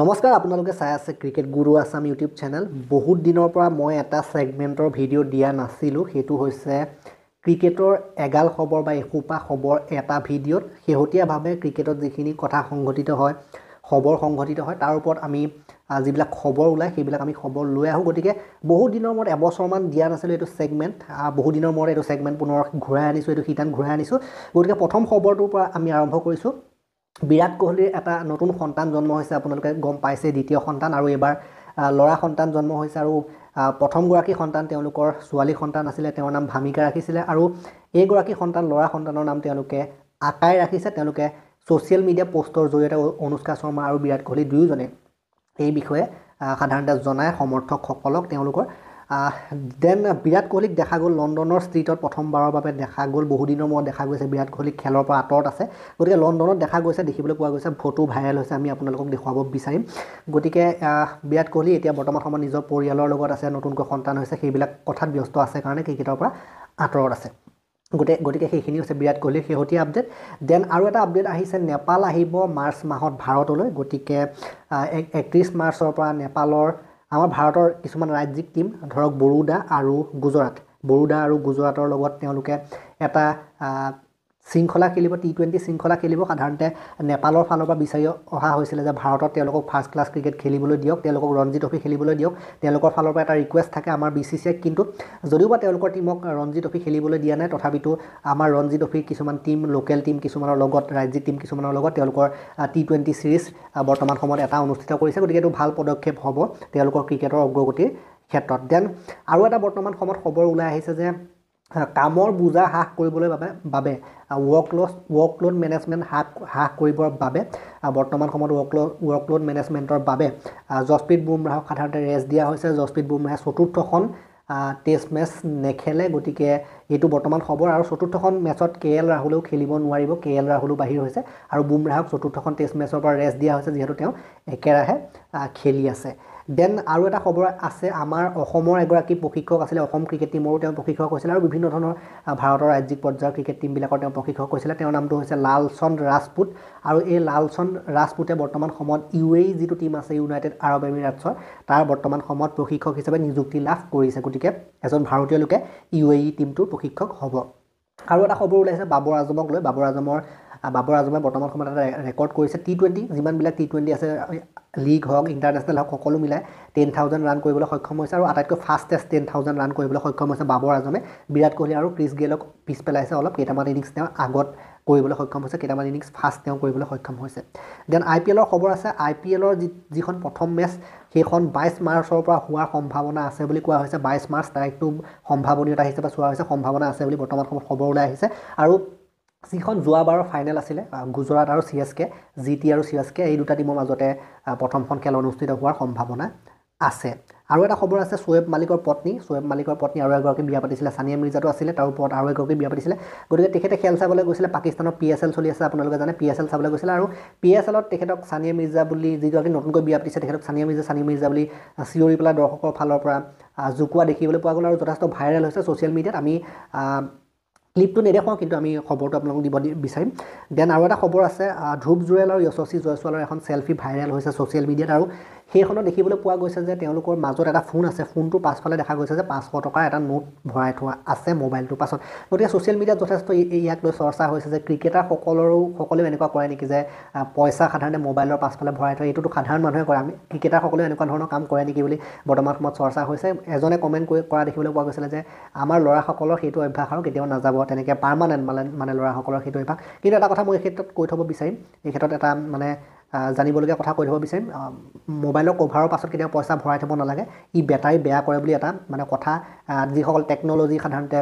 নমস্কাৰ আপোনালোকে চাই আছে ক্ৰিকেট গুৰু আছাম ইউটিউব চেনেল বহুত দিনৰ পৰা মই এটা ছেগমেণ্টৰ ভিডিঅ' দিয়া নাছিলোঁ সেইটো হৈছে ক্ৰিকেটৰ এগাল খবৰ বা এসোপা খবৰ এটা ভিডিঅ'ত শেহতীয়াভাৱে ক্ৰিকেটত যিখিনি কথা সংঘটিত হয় খবৰ সংঘটিত হয় তাৰ ওপৰত আমি যিবিলাক খবৰ ওলায় সেইবিলাক আমি খবৰ লৈ আহোঁ গতিকে বহুত দিনৰ মূৰত এবছৰমান দিয়া নাছিলোঁ এইটো ছেগমেণ্ট বহুত দিনৰ মূৰত এইটো ছেগমেণ্ট পুনৰ ঘূৰাই আনিছোঁ এইটো শিতান ঘূৰাই আনিছোঁ গতিকে প্ৰথম খবৰটোৰ পৰা আমি আৰম্ভ কৰিছোঁ বিৰাট কোহলিৰ এটা নতুন সন্তান জন্ম হৈছে আপোনালোকে গম পাইছে দ্বিতীয় সন্তান আৰু এইবাৰ ল'ৰা সন্তান জন্ম হৈছে আৰু প্ৰথমগৰাকী সন্তান তেওঁলোকৰ ছোৱালী সন্তান আছিলে তেওঁৰ নাম ভামিকা ৰাখিছিলে আৰু এইগৰাকী সন্তান ল'ৰা সন্তানৰ নাম তেওঁলোকে আকাই ৰাখিছে তেওঁলোকে ছ'চিয়েল মিডিয়া পষ্টৰ জৰিয়তে অনুষ্কা শৰ্মা আৰু বিৰাট কোহলি দুয়োজনে এই বিষয়ে সাধাৰণতে জনাই সমৰ্থকসকলক তেওঁলোকৰ দেন বিৰাট কোহলিক দেখা গ'ল লণ্ডনৰ ষ্ট্ৰীটত প্ৰথমবাৰৰ বাবে দেখা গ'ল বহুদিনৰ মূৰত দেখা গৈছে বিৰাট কোহলিক খেলৰ পৰা আঁতৰত আছে গতিকে লণ্ডনত দেখা গৈছে দেখিবলৈ পোৱা গৈছে ফটো ভাইৰেল হৈছে আমি আপোনালোকক দেখুৱাব বিচাৰিম গতিকে বিৰাট কোহলি এতিয়া বৰ্তমান সময়ত নিজৰ পৰিয়ালৰ লগত আছে নতুনকৈ সন্তান হৈছে সেইবিলাক কথাত ব্যস্ত আছে কাৰণে ক্ৰিকেটৰ পৰা আঁতৰত আছে গোটেই গতিকে সেইখিনি হৈছে বিৰাট কোহলিৰ শেহতীয়া আপডেট দেন আৰু এটা আপডেট আহিছে নেপাল আহিব মাৰ্চ মাহত ভাৰতলৈ গতিকে একত্ৰিছ মাৰ্চৰ পৰা নেপালৰ আমাৰ ভাৰতৰ কিছুমান ৰাজ্যিক টীম ধৰক বৰোদা আৰু গুজৰাট বৰোদা আৰু গুজৰাটৰ লগত তেওঁলোকে এটা শৃংখলা খেলিব টি টুৱেণ্টি শৃংখলা খেলিব সাধাৰণতে নেপালৰ ফালৰ পৰা বিচাৰি অহা হৈছিলে যে ভাৰতত তেওঁলোকক ফাৰ্ষ্ট ক্লাছ ক্ৰিকেট খেলিবলৈ দিয়ক তেওঁলোকক ৰঞ্জিত ট্ৰফি খেলিবলৈ দিয়ক তেওঁলোকৰ ফালৰ পৰা এটা ৰিকুৱেষ্ট থাকে আমাৰ বি চি চি আই কিন্তু যদিও বা তেওঁলোকৰ টীমক ৰঞ্জিত ট্ৰফি খেলিবলৈ দিয়া নাই তথাপিতো আমাৰ ৰঞ্জিত ট্ৰফিৰ কিছুমান টীম লোকেল টীম কিছুমানৰ লগত ৰাজ্যিক টীম কিছুমানৰ লগত তেওঁলোকৰ টি টুৱেণ্টি ছিৰিজ বৰ্তমান সময়ত এটা অনুষ্ঠিত কৰিছে গতিকে এইটো ভাল পদক্ষেপ হ'ব তেওঁলোকৰ ক্ৰিকেটৰ অগ্ৰগতিৰ ক্ষেত্ৰত দেন আৰু এটা বৰ্তমান সময়ত খবৰ ওলাই আহিছে যে কামৰ বোজা হ্ৰাস কৰিবলৈ বাবে বাবে ৱৰ্ক ৱৰ্কলড ৱৰ্কলড মেনেজমেণ্ট হ্ৰাস হ্ৰাস কৰিবৰ বাবে বৰ্তমান সময়ত ৱৰ্কলড লোড মেনেজমেণ্টৰ বাবে জচপ্ৰীত বুমৰাহক সাধাৰণতে ৰেষ্ট দিয়া হৈছে জচপ্ৰীত বুমৰাহে চতুৰ্থখন টেষ্ট মেচ নেখেলে গতিকে এইটো বৰ্তমান খবৰ আৰু চতুৰ্থখন মেচত কে এল ৰাহুলেও খেলিব নোৱাৰিব কে এল ৰাহুলো বাহিৰ হৈছে আৰু বুমৰাহক চতুৰ্থখন টেষ্ট মেচৰ পৰা ৰেষ্ট দিয়া হৈছে যিহেতু তেওঁ একেৰাহে খেলি আছে দেন আৰু এটা খবৰ আছে আমাৰ অসমৰ এগৰাকী প্ৰশিক্ষক আছিলে অসম ক্ৰিকেট টীমৰো তেওঁ প্ৰশিক্ষক হৈছিলে আৰু বিভিন্ন ধৰণৰ ভাৰতৰ ৰাজ্যিক পৰ্যায়ৰ ক্ৰিকেট টীমবিলাকৰ তেওঁ প্ৰশিক্ষক হৈছিলে তেওঁৰ নামটো হৈছে লালচন্দ ৰাজপুত আৰু এই লালচন্দ ৰাজপুতে বৰ্তমান সময়ত ইউ এ e যিটো টীম আছে ইউনাইটেড আৰৱ এমিৰেটছৰ তাৰ বৰ্তমান সময়ত প্ৰশিক্ষক হিচাপে নিযুক্তি লাভ কৰিছে গতিকে এজন ভাৰতীয় লোকে ইউ এ টীমটোৰ প্ৰশিক্ষক হ'ব আৰু এটা খবৰ ওলাইছে বাবৰ আজমক লৈ বাবৰ আজমৰ বাবৰ আজমে বৰ্তমান সময়ত এটা ৰেকৰ্ড কৰিছে টি টুৱেণ্টি যিমানবিলাক টি টুৱেণ্টি আছে লীগ হওক ইণ্টাৰনেশ্যনেল হওক সকলো মিলাই টেন থাউজেণ্ড ৰাণ কৰিবলৈ সক্ষম হৈছে আৰু আটাইতকৈ ফাষ্টেষ্ট টেন থাউজেণ্ড ৰাণ কৰিবলৈ সক্ষম হৈছে বাবৰ আজমে বিৰাট কোহলি আৰু ক্ৰিছ গেলক পিছ পেলাইছে অলপ কেইটামান ইনিংছ তেওঁ আগত কৰিবলৈ সক্ষম হৈছে কেইটামান ইনিংছ ফাষ্ট তেওঁ কৰিবলৈ সক্ষম হৈছে দেন আই পি এলৰ খবৰ আছে আই পি এলৰ যি যিখন প্ৰথম মেচ সেইখন বাইছ মাৰ্চৰ পৰা হোৱাৰ সম্ভাৱনা আছে বুলি কোৱা হৈছে বাইছ মাৰ্চ তাৰিখটো সম্ভাৱনীয়তা হিচাপে চোৱা হৈছে সম্ভাৱনা আছে বুলি বৰ্তমান সময়ত খবৰ ওলাই আহিছে আৰু যিখন যোৱাবাৰৰ ফাইনেল আছিলে গুজৰাট আৰু C S K G T আৰু চি এছ কে এই দুটা টিমৰ মাজতে প্ৰথমখন খেল অনুষ্ঠিত হোৱাৰ সম্ভাৱনা আছে আৰু এটা খবৰ আছে শোৱেব মালিকৰ পত্নী শোৱেব মালিকৰ পত্নী আৰু এগৰাকী বিয়া পাতিছিলে ছানিয়া মিৰ্জাটো আছিলে তাৰ ওপৰত আৰু এগৰাকী বিয়া পাতিছিলে গতিকে তেখেতে খেল চাবলৈ গৈছিলে পাকিস্তানৰ পি এছ এল চলি আছে আপোনালোকে জানে পি এছ এল চাবলৈ গৈছিলে আৰু পি এছ এলত তেখেতক ছানিয়া মিৰ্জা বুলি যিগৰাকী নতুনকৈ বিয়া পাতিছে তেখেতক ছানিয়া মিৰ্জা ছানিয়া মিৰ্জা বুলি চিঞৰি পেলাই দৰ্শকৰ ফালৰ পৰা জোকোৱা দেখিবলৈ পোৱা গ'ল আৰু যথেষ্ট ভাইৰেল হৈছে ছ'চিয়েল মিডিয়াত আমি ক্লিপটো নেদেখুৱাওঁ কিন্তু আমি খবৰটো আপোনালোকক দিব বিচাৰিম দেন আৰু এটা খবৰ আছে ধূপ জুৰেল আৰু যশস্বী জয়ছোৱালৰ এখন চেলফি ভাইৰেল হৈছে ছ'চিয়েল মিডিয়াত আৰু সেইখনত দেখিবলৈ পোৱা গৈছে যে তেওঁলোকৰ মাজত এটা ফোন আছে ফোনটোৰ পাছফালে দেখা গৈছে যে পাঁচশ টকাৰ এটা নোট ভৰাই থোৱা আছে মোবাইলটোৰ পাছত গতিকে ছ'চিয়েল মিডিয়াত যথেষ্ট ইয়াক লৈ চৰ্চা হৈছে যে ক্ৰিকেটাৰসকলৰো সকলেও এনেকুৱা কৰে নেকি যে পইচা সাধাৰণতে মোবাইলৰ পাছফালে ভৰাই থয় এইটোতো সাধাৰণ মানুহে কৰে আমি ক্ৰিকেটাৰসকলেও এনেকুৱা ধৰণৰ কাম কৰে নেকি বুলি বৰ্তমান সময়ত চৰ্চা হৈছে এজনে কমেণ্ট কৰি কৰা দেখিবলৈ পোৱা গৈছিলে যে আমাৰ ল'ৰাসকলৰ সেইটো অভ্যাস আৰু কেতিয়াও নাযাব তেনেকৈ পাৰ্মানেণ্ট মানে মানে ল'ৰাসকলৰ সেইটো অভ্যাস কিন্তু এটা কথা মই এই ক্ষেত্ৰত কৈ থ'ব বিচাৰিম এই ক্ষেত্ৰত এটা মানে জানিবলগীয়া কথা কৈ থ'ব বিচাৰিম মোবাইলৰ কভাৰৰ পাছত কেতিয়াও পইচা ভৰাই থ'ব নালাগে ই বেটাৰী বেয়া কৰে বুলি এটা মানে কথা যিসকল টেকন'লজি সাধাৰণতে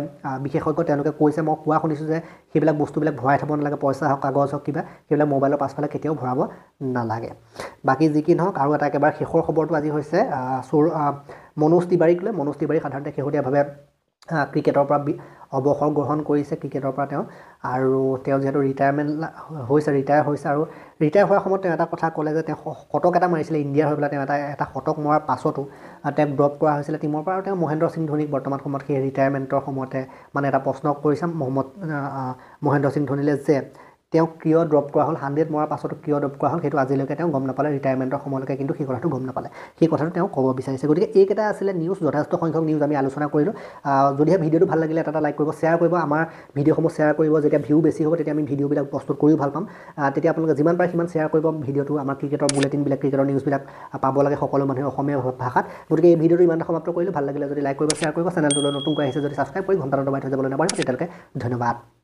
বিশেষজ্ঞ তেওঁলোকে কৈছে মই কোৱা শুনিছোঁ যে সেইবিলাক বস্তুবিলাক ভৰাই থ'ব নালাগে পইচা হওক কাগজ হওক কিবা সেইবিলাক মোবাইলৰ পাছফালে কেতিয়াও ভৰাব নালাগে বাকী যি কি নহওক আৰু এটা একেবাৰে শেষৰ খবৰটো আজি হৈছে চোৰ মনোজ তিৱাৰীক লৈ মনোজ তিৱাৰী সাধাৰণতে শেহতীয়াভাৱে ক্ৰিকেটৰ পৰা অৱসৰ গ্ৰহণ কৰিছে ক্ৰিকেটৰ পৰা তেওঁ আৰু তেওঁ যিহেতু ৰিটায়াৰমেণ্ট হৈছে ৰিটায়াৰ হৈছে আৰু ৰিটায়াৰ হোৱাৰ সময়ত তেওঁ এটা কথা ক'লে যে তেওঁ শতক এটা মাৰিছিলে ইণ্ডিয়াৰ হৈ পেলাই তেওঁ এটা এটা শতক মৰাৰ পাছতো তেওঁক ড্ৰপ কৰা হৈছিলে টিমৰ পৰা আৰু তেওঁ মহেন্দ্ৰ সিং ধোনীক বৰ্তমান সময়ত সেই ৰিটায়াৰমেণ্টৰ সময়তে মানে এটা প্ৰশ্ন কৰিছে মহম্মদ মহেন্দ্ৰ সিং ধোনীলৈ যে তেওঁক কিয় ড্ৰপ কৰা হ'ল হাণ্ড্ৰেড মৰাৰ পাছতো কিয় ড্ৰপ কৰা হ'ল সেইটো আজিলৈকে তেওঁ গম নাপালে ৰিটায়াৰমেণ্টৰ সময়লৈকে কিন্তু সেই কথাটো গম নাপালে সেই কথাটো তেওঁ ক'ব বিচাৰিছে গতিকে এইকেইটা আছিলে নিউজ যথেষ্ট সংখ্যক নিউজ আমি আলোচনা কৰিলোঁ যদিহে ভিডিঅ'টো ভাল লাগিলে এটা লাইক কৰিব শ্বেয়াৰ কৰিব আমাৰ ভিডিঅ'সমূহ শ্বেয়াৰ কৰিব যেতিয়া ভিউ বেছি হ'ব তেতিয়া আমি ভিডিঅ'বিলাক প্ৰস্তুত কৰিও ভাল পাম তেতিয়া আপোনালোকে যিমান পাৰে সিমান শ্বেয়াৰ কৰিব ভিডিঅ'টো আমাৰ ক্ৰিকেটৰ বুলেটিনবিলাক ক্ৰিকেটৰ নিউজবিলাক পাব লাগে সকলো মানুহে অসমীয়া ভাষাত গতিকে এই ভিডিঅ'টো ইমান সমাপ্ত কৰিলোঁ ভাল লাগিলে যদি লাইক কৰিব শ্বেয়াৰ কৰিব চেনেলটোলৈ নতুনকৈ আহিছে যদি ছাবস্ক্ৰাইব কৰি ঘণ্টা দবাই থৈ যাবলৈ নাপাৰে তেতিয়ালৈকে ধন্যবাদ